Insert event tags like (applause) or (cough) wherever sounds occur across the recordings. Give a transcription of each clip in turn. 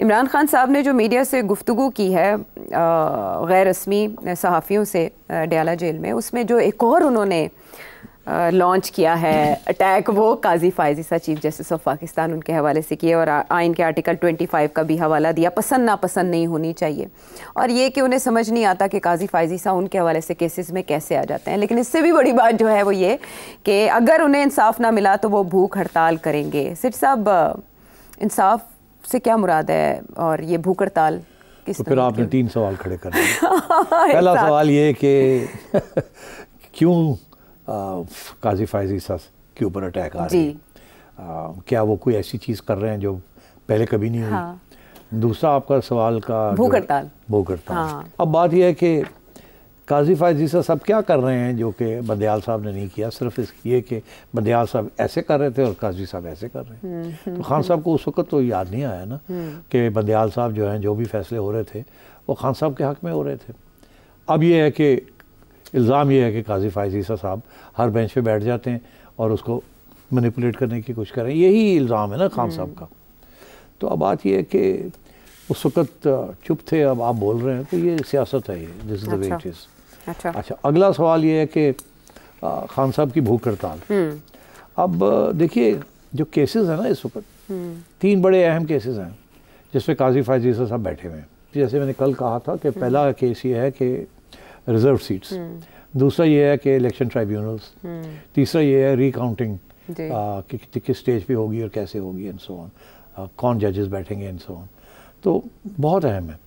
इमरान खान साहब ने जो मीडिया से गुफ्तु की है गैर रस्मी सहाफ़ियों से डयाला जेल में उसमें जो एक और उन्होंने लॉन्च किया है अटैक वो Qazi Faez chief justice of Pakistan उनके हवाले से किए और आइन के आर्टिकल 25 का भी हवाला दिया पसंद नापसंद नहीं होनी चाहिए और ये कि उन्हें समझ नहीं आता कि काजी फायजी उनके हवाले से केसेस में कैसे आ जाते हैं लेकिन इससे भी बड़ी बात जो है वो ये कि अगर उन्हें इंसाफ ना मिला तो वो भूख हड़ताल करेंगे सिर्फ साहब इंसाफ से क्या मुराद है और ये भूख हड़ताल किस तो फिर आपने तीन सवाल खड़े कर दिए (laughs) हाँ, पहला सवाल ये कि (laughs) क्यों काजी फायजी सस के ऊपर अटैक आ रहा है क्या वो कोई ऐसी चीज़ कर रहे हैं जो पहले कभी नहीं हुई हाँ। दूसरा आपका सवाल का भूख हड़ताल भूख हड़ताल हाँ। अब बात यह है कि काजीफा जीसा साहब क्या कर रहे हैं जो कि बदयाल साहब ने नहीं किया सिर्फ इस ये कि बदयाल साहब ऐसे कर रहे थे और काजी साहब ऐसे कर रहे हैं हम्म, हम्म, तो खान हम्म। साहब को उस वक्त तो याद नहीं आया ना कि बदयाल साहब जो हैं जो भी फैसले हो रहे थे वो खान साहब के हक़ में हो रहे थे अब ये है कि इल्ज़ाम ये है कि काजी फायजीसा साहब हर बेंच पर बैठ जाते हैं और उसको मनीपुलेट करने की कोशिश करें यही इल्ज़ाम है ना खान साहब का तो अब बात यह है कि उस वक्त चुप थे अब आप बोल रहे हैं तो ये सियासत है ये दिस इज इट इज़ अच्छा अच्छा अगला सवाल ये है कि खान साहब की भूख हड़ताल हम्म। अब देखिए जो केसेस हैं ना इस वक्त हम्म। तीन बड़े अहम केसेस हैं जिसमें काजी फायजीसा साहब बैठे हुए हैं जैसे मैंने कल कहा था कि हम्म। पहला केस ये है कि रिजर्व सीट्स दूसरा ये है कि इलेक्शन ट्राइब्यूनल्स तीसरा ये है रिकाउंटिंग कि किस स्टेज पे होगी और कैसे होगी एंड सो ऑन कौन जजेस बैठेंगे एंड सो ऑन तो बहुत अहम है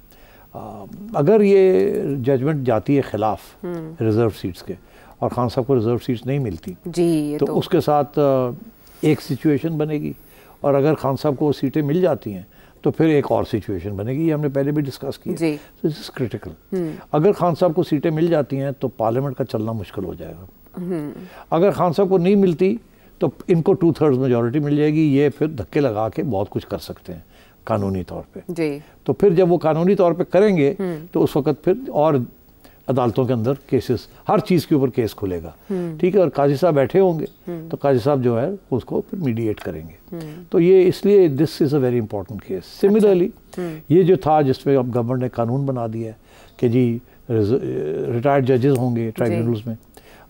अगर ये जजमेंट जाती है खिलाफ रिज़र्व हम्म। सीट्स के और खान साहब को रिज़र्व सीट्स नहीं मिलती जी तो, तो उसके साथ एक सिचुएशन बनेगी और अगर खान साहब को वो सीटें मिल जाती हैं तो फिर एक और सिचुएशन बनेगी ये हमने पहले भी डिस्कस की तो इज़ क्रिटिकल अगर खान साहब को सीटें मिल जाती हैं तो पार्लियामेंट का चलना मुश्किल हो जाएगा हम्म। अगर खान साहब को नहीं मिलती तो इनको टू थर्ड्स मेजोरिटी मिल जाएगी ये फिर धक्के लगा के बहुत कुछ कर सकते हैं कानूनी तौर पे जी तो फिर जब वो कानूनी तौर पे करेंगे हम्म। तो उस वक्त फिर और अदालतों के अंदर केसेस हर चीज़ के ऊपर केस खुलेगा हम्म। ठीक है और काजी साहब बैठे होंगे हम्म। तो काजी साहब जो है उसको फिर मीडिएट करेंगे तो ये इसलिए this is a very important case similarly ये जो था जिसमें अब गवर्नमेंट ने कानून बना दिया है कि जी रिटायर्ड जजेस होंगे ट्राइब्यूनल्स में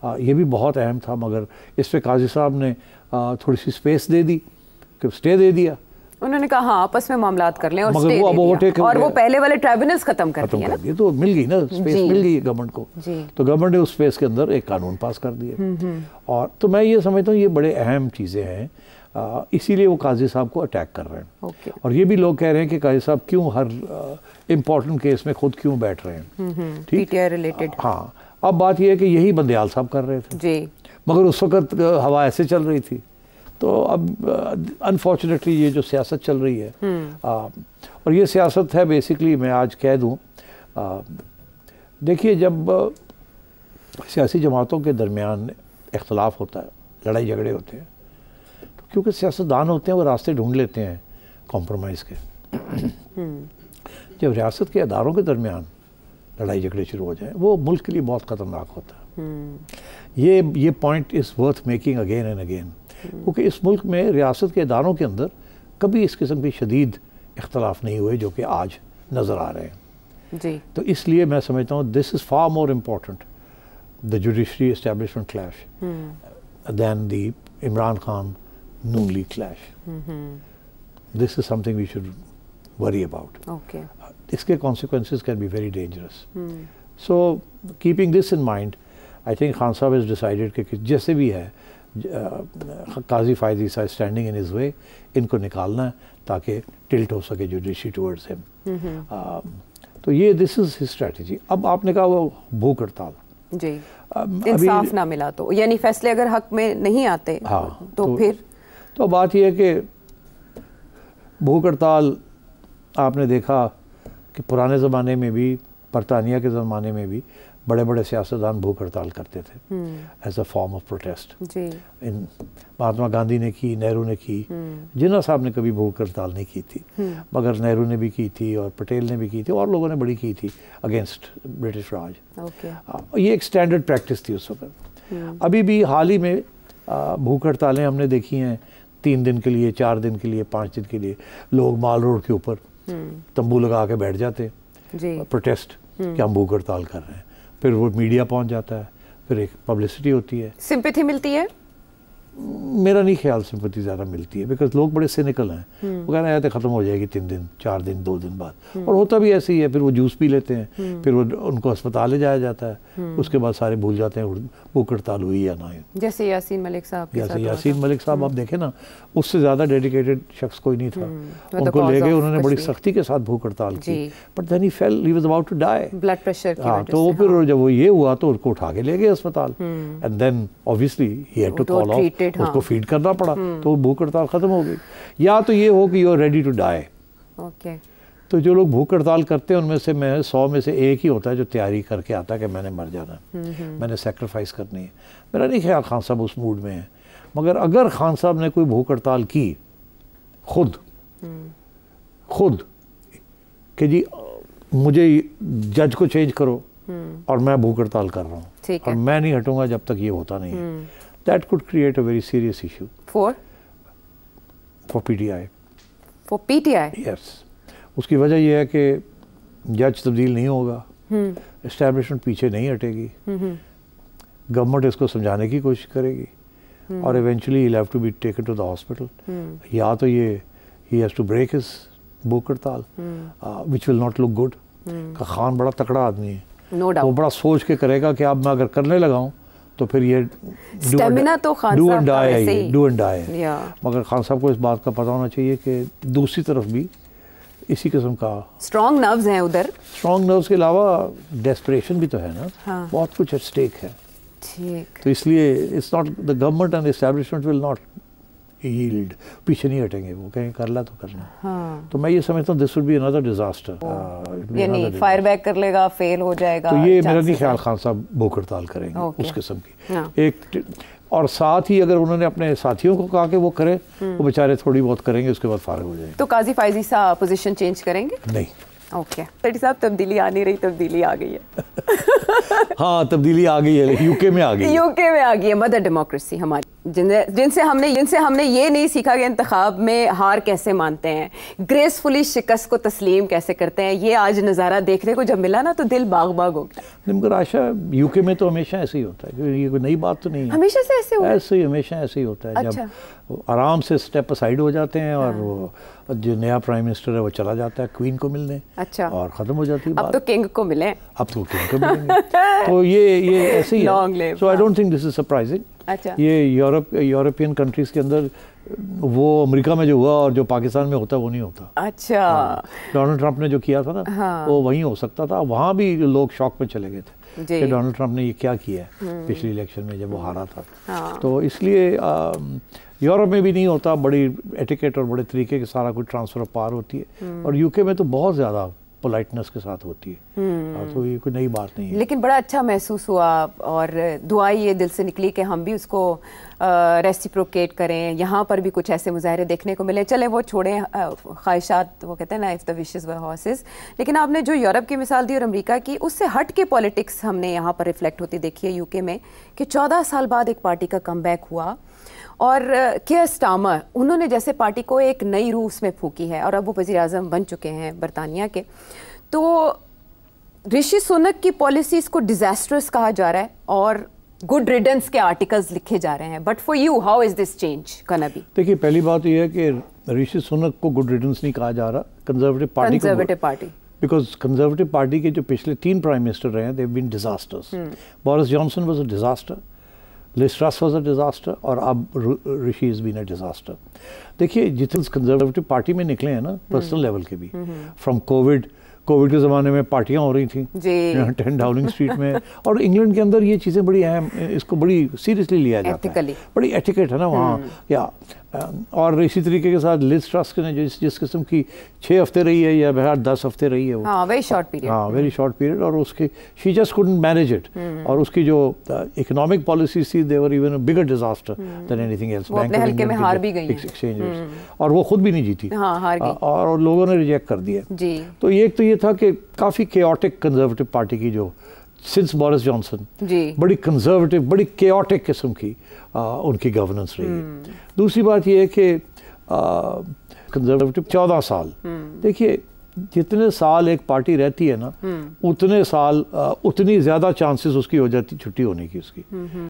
आ, ये भी बहुत अहम था मगर इस पर काजी साहब ने आ, थोड़ी सी स्पेस दे दी कि स्टे दे दिया उन्होंने कहा हाँ आपस में मामला कर लें और मगर वो अब और वो पहले वाले ट्राइब्यूनल खत्म कर दिए तो मिल गई ना स्पेस मिल गई गवर्नमेंट को तो गवर्नमेंट ने उस स्पेस के अंदर एक कानून पास कर दिया हम्म, हम्म। और तो मैं ये समझता हूँ ये बड़े अहम चीज़ें हैं इसीलिए वो काजी साहब को अटैक कर रहे हैं okay. और ये भी लोग कह रहे हैं कि काजी साहब क्यों हर इम्पोर्टेंट केस में खुद क्यों बैठ रहे हैं हम्म, ठीक है रिलेटेड हाँ अब बात ये है कि यही बंदयाल साहब कर रहे थे जी मगर उस वक्त हवा ऐसे चल रही थी तो अब अनफॉर्चुनेटली ये जो सियासत चल रही है आ, हम्म। और ये सियासत है बेसिकली मैं आज कह दूँ देखिए जब सियासी जमातों के दरमियान इख्तलाफ होता है लड़ाई झगड़े होते हैं तो क्योंकि सियासतदान होते हैं वो रास्ते ढूंढ लेते हैं कॉम्प्रोमाइज़ के हम्म। जब रियासत के अदारों के दरमियान लड़ाई झगड़े शुरू हो जाए वो मुल्क के लिए बहुत ख़तरनाक होता है हम्म। ये ये point is worth making again and again क्योंकि इस मुल्क में रियासत के इदारों के अंदर कभी इस किस्म के शदीद इख्तलाफ नहीं हुए जो कि आज नज़र आ रहे हैं जी तो इसलिए मैं समझता हूँ this is far more important the judiciary establishment clash than the Imran Khan Noon league clash this is something we should worry about इसके consequence can be very dangerous so keeping this in mind I think Khan साहब is decided कि जैसे भी है काजी फायजी सा standing in is way इनको निकालना है ताकि टिल्ट हो सके जुडिशी टूवर्ड्स हिम तो ये दिस इज़ हिज स्ट्रेटजी अब आपने कहा वो भूख हड़ताल जी इंसाफ ना मिला तो यानी फैसले अगर हक में नहीं आते हाँ, तो, तो फिर तो बात यह है कि भूख हड़ताल आपने देखा कि पुराने ज़माने में भी बरतानिया के ज़माने में भी बड़े बड़े सियासतदान भूख हड़ताल करते थे as a form of protest in Mahatma Gandhi ने की नेहरू ने की हम्म। जिन्ना साहब ने कभी भूख हड़ताल नहीं की थी हम्म। मगर नेहरू ने भी की थी और पटेल ने भी की थी और लोगों ने बड़ी की थी अगेंस्ट ब्रिटिश राज okay. ये एक स्टैंडर्ड प्रैक्टिस थी उस वक्त हम्म। अभी भी हाल ही में भूख हड़तालें हमने देखी हैं तीन दिन के लिए चार दिन के लिए पाँच दिन के लिए लोग माल रोड के ऊपर तंबू लगा के बैठ जाते प्रोटेस्ट कि हम भूख हड़ताल कर रहे हैं फिर वो मीडिया पहुंच जाता है फिर एक पब्लिसिटी होती है सिंपथी मिलती है मेरा नहीं ख्याल सिंपति ज़्यादा मिलती है बिकॉज लोग बड़े सिनिकल हैं हम्म। वो कह रहे हैं ख़त्म हो जाएगी तीन दिन चार दिन दो दिन बाद हम्म। और होता भी ऐसे ही है फिर वो जूस पी लेते हैं हम्म। फिर वो उनको अस्पताल ले जाया जाता है उसके बाद सारे भूल जाते हैं भूख हड़ताल हुई या ना जैसे यासीन मलिक साहब जैसे यासीन मलिक साहब आप देखें ना उससे ज़्यादा डेडिकेटेड शख्स कोई नहीं था तो उनको ले गए उन्होंने बड़ी सख्ती के साथ भूख हड़ताल की but then he fail he about to die blood pressure हाँ तो फिर हाँ। जब वो ये हुआ तो उसको उठा के ले गए अस्पताल and then obviously he had to call off हाँ। उसको फीड करना पड़ा हम्म। तो भूख हड़ताल ख़त्म हो गई या तो ये हो कि you are ready to die okay तो जो लोग भूख हड़ताल करते हैं उनमें से मैं सौ में से एक ही होता है जो तैयारी करके आता है कि मैंने मर जाना हम्म, हम्म। मैंने सेक्रीफाइस करनी है मेरा नहीं ख्याल खान साहब उस मूड में है मगर अगर खान साहब ने कोई भूख हड़ताल की खुद खुद कि जी मुझे जज को चेंज करो और मैं भूख हड़ताल कर रहा हूँ और मैं नहीं हटूंगा जब तक ये होता नहीं है that could create a very serious issue. For? For PTI. For PTI? Yes. उसकी वजह यह है कि जज तब्दील नहीं होगा इस्टेब्लिशमेंट हम्म। पीछे नहीं हटेगी गवर्नमेंट इसको समझाने की कोशिश करेगी हम्म। और eventually he have to be taken to the hospital या तो ये he has to break his भूख हड़ताल which will not look good का खान बड़ा तकड़ा आदमी है no doubt. वो बड़ा सोच के करेगा कि अब मैं अगर करने लगाऊँ तो फिर ये स्टेमिना तो खान डू एंड डाई है डू एंड डाई है मगर खान साहब को इस बात का पता होना चाहिए कि दूसरी तरफ भी इसी किस्म का स्ट्रॉन्ग नर्व्स हैं उधर स्ट्रॉन्ग नर्व्स के अलावा डेस्परेशन भी तो है ना हाँ। बहुत कुछ एट स्टेक है तो इसलिए it's not the government and establishment will not yield पीछे नहीं हटेंगे वो कहेंगे कर ला तो करना हाँ। तो मैं ये समझता हूँ this would be another disaster यानी फायर बैक कर लेगा फेल हो जाएगा तो ये मेरा नहीं ख्याल खान साहब भूख हड़ताल करेंगे उस किस्म की हाँ। एक और साथ ही अगर उन्होंने अपने साथियों को कहा कि वो करें हम्म। वो बेचारे थोड़ी बहुत करेंगे उसके बाद फारग हो जाएंगे तो काजी फायजी साहब पोजीशन चेंज करेंगे नहीं ओके okay. साहब तब्दीली आ नहीं रही तब्दीली आ गई है (laughs) हाँ तब्दीली आ गई है यूके में आ गई यूके में आ गई है मदर डेमोक्रेसी हमारी जिन जिनसे हमने जिनसे हमने ये नहीं सीखा कि इंतखब में हार कैसे मानते हैं ग्रेसफुली शिकस्त को तस्लीम कैसे करते हैं ये आज नज़ारा देखने को जब मिला ना तो दिल बाग बाग हो गया मगर आशा यूके में तो हमेशा ऐसे ही होता है ये कोई नई बात तो नहीं है हमेशा से ऐसे होता ऐसे ही हमेशा ऐसे ही होता है अच्छा। जब आराम से स्टेप साइड हो जाते हैं और हाँ। वो जो नया प्राइम मिनिस्टर है वो चला जाता है क्वीन को मिलने अच्छा और ख़त्म हो जाती है अब तो किंग को मिले अब तो किंग को मिलेंगे (laughs) तो ये ये ऐसे ही है so I don't think this is surprising अच्छा ये यूरोप यूरोपियन कंट्रीज के अंदर वो अमेरिका में जो हुआ और जो पाकिस्तान में होता है वो नहीं होता अच्छा हाँ, डोनाल्ड ट्रंप ने जो किया था ना हाँ। वो वहीं हो सकता था वहाँ भी लोग शौक में चले गए थे कि डोनाल्ड ट्रंप ने ये क्या किया है हम्म। पिछले इलेक्शन में जब वो हारा था हाँ। तो इसलिए यूरोप में भी नहीं होता बड़ी एटिकेट और बड़े तरीके के सारा कुछ ट्रांसफर पार होती है हम्म। और यूके में तो बहुत ज़्यादा पोलाइटनेस के साथ होती है हम्म। हाँ, तो ये कोई नई बात नहीं है लेकिन बड़ा अच्छा महसूस हुआ और दुआ ये दिल से निकली कि हम भी उसको रेसिप्रोकेट करें यहाँ पर भी कुछ ऐसे मुजाहरे देखने को मिले चले वो छोड़ें ख्वाहिशात वो कहते हैं ना if the wishes were horses लेकिन आपने जो यूरोप की मिसाल दी और अमरीका की उससे हट के पॉलिटिक्स हमने यहाँ पर रिफ्लेक्ट होती देखी है यूके में कि चौदह साल बाद एक पार्टी का कम हुआ और केयर स्टामर उन्होंने जैसे पार्टी को एक नई रूह उसमें फूकी है और अब वो वजी अजम बन चुके हैं बरतानिया के तो ऋषि सोनक की पॉलिसीज़ को डिजास्टरस कहा जा रहा है और गुड रिडन्स के आर्टिकल्स लिखे जा रहे हैं but for you how is this change कनाबी देखिए पहली बात यह है कि ऋषि सोनक को गुड रिडन्स नहीं कहा जा रहा conservative party conservative party because conservative party के जो पिछले तीन प्राइम मिनिस्टर रहे हैं they been disasters Boris Johnson was a disaster Liz Truss was a disaster और अब Rishi is been a disaster देखिए जितने कंजर्वेटिव पार्टी में निकले हैं ना पर्सनल हम्म। लेवल के भी फ्रॉम कोविड कोविड के ज़माने में पार्टियां हो रही थी टेन डाउनिंग स्ट्रीट में और इंग्लैंड के अंदर ये चीज़ें बड़ी अहम इसको बड़ी सीरियसली लिया जाता है बड़ी एटिकेट है ना वहाँ हम्म। या Um, और इसी तरीके के साथ लिज ट्रस्ट ने जो जिस जिस किस्म की छः हफ्ते रही है या बहर दस हफ्ते रही है वो वेरी शॉर्ट पीरियड हाँ वेरी शॉर्ट पीरियड और उसके she just couldn't manage it और उसकी जो इकोनॉमिक uh, पॉलिसी थी they were even bigger disaster than anything else हल्के में हार भी गई एक्सचेंज hmm. और वो खुद भी नहीं जीती हाँ, और लोगों ने रिजेक्ट कर दिया तो एक तो ये था कि काफ़ी केटिक कंजर्वेटिव पार्टी की जो सिंस बोरिस जॉनसन बड़ी कंजर्वेटिव बड़ी केटिक किस्म की आ, उनकी गवर्नेंस रही है हम्म। दूसरी बात यह है कि कंजर्वेटिव चौदह साल हम्म। देखिए जितने साल एक पार्टी रहती है ना हम्म। उतने साल उतनी ज़्यादा चांसेस उसकी हो जाती छुट्टी होने की उसकी